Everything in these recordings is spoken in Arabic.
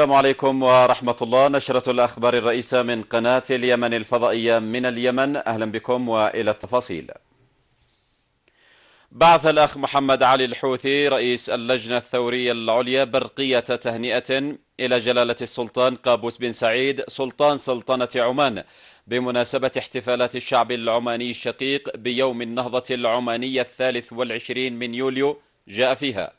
السلام عليكم ورحمة الله نشرة الأخبار الرئيسة من قناة اليمن الفضائية من اليمن أهلا بكم وإلى التفاصيل بعث الأخ محمد علي الحوثي رئيس اللجنة الثورية العليا برقية تهنئة إلى جلالة السلطان قابوس بن سعيد سلطان سلطنة عمان بمناسبة احتفالات الشعب العماني الشقيق بيوم النهضة العمانية الثالث والعشرين من يوليو جاء فيها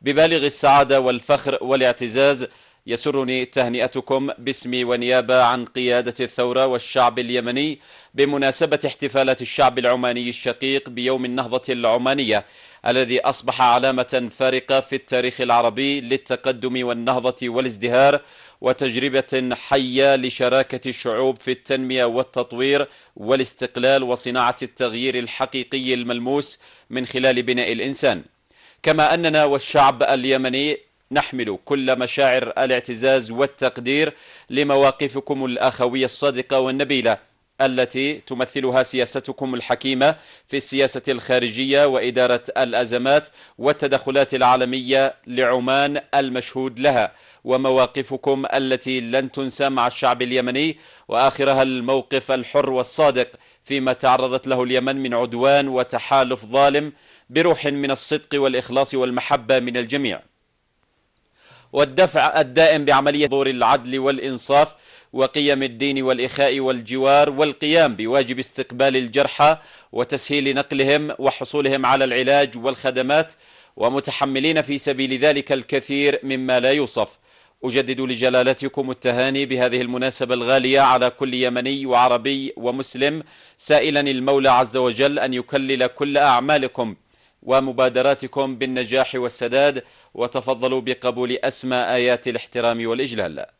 ببالغ السعادة والفخر والاعتزاز يسرني تهنئتكم باسمي ونيابة عن قيادة الثورة والشعب اليمني بمناسبة احتفالات الشعب العماني الشقيق بيوم النهضة العمانية الذي أصبح علامة فارقة في التاريخ العربي للتقدم والنهضة والازدهار وتجربة حية لشراكة الشعوب في التنمية والتطوير والاستقلال وصناعة التغيير الحقيقي الملموس من خلال بناء الإنسان كما أننا والشعب اليمني نحمل كل مشاعر الاعتزاز والتقدير لمواقفكم الأخوية الصادقة والنبيلة التي تمثلها سياستكم الحكيمة في السياسة الخارجية وإدارة الأزمات والتدخلات العالمية لعمان المشهود لها ومواقفكم التي لن تنسى مع الشعب اليمني وآخرها الموقف الحر والصادق فيما تعرضت له اليمن من عدوان وتحالف ظالم بروح من الصدق والإخلاص والمحبة من الجميع والدفع الدائم بعملية دور العدل والإنصاف وقيم الدين والإخاء والجوار والقيام بواجب استقبال الجرحى وتسهيل نقلهم وحصولهم على العلاج والخدمات ومتحملين في سبيل ذلك الكثير مما لا يوصف أجدد لجلالتكم التهاني بهذه المناسبة الغالية على كل يمني وعربي ومسلم سائلا المولى عز وجل أن يكلل كل أعمالكم ومبادراتكم بالنجاح والسداد وتفضلوا بقبول أسمى آيات الاحترام والإجلال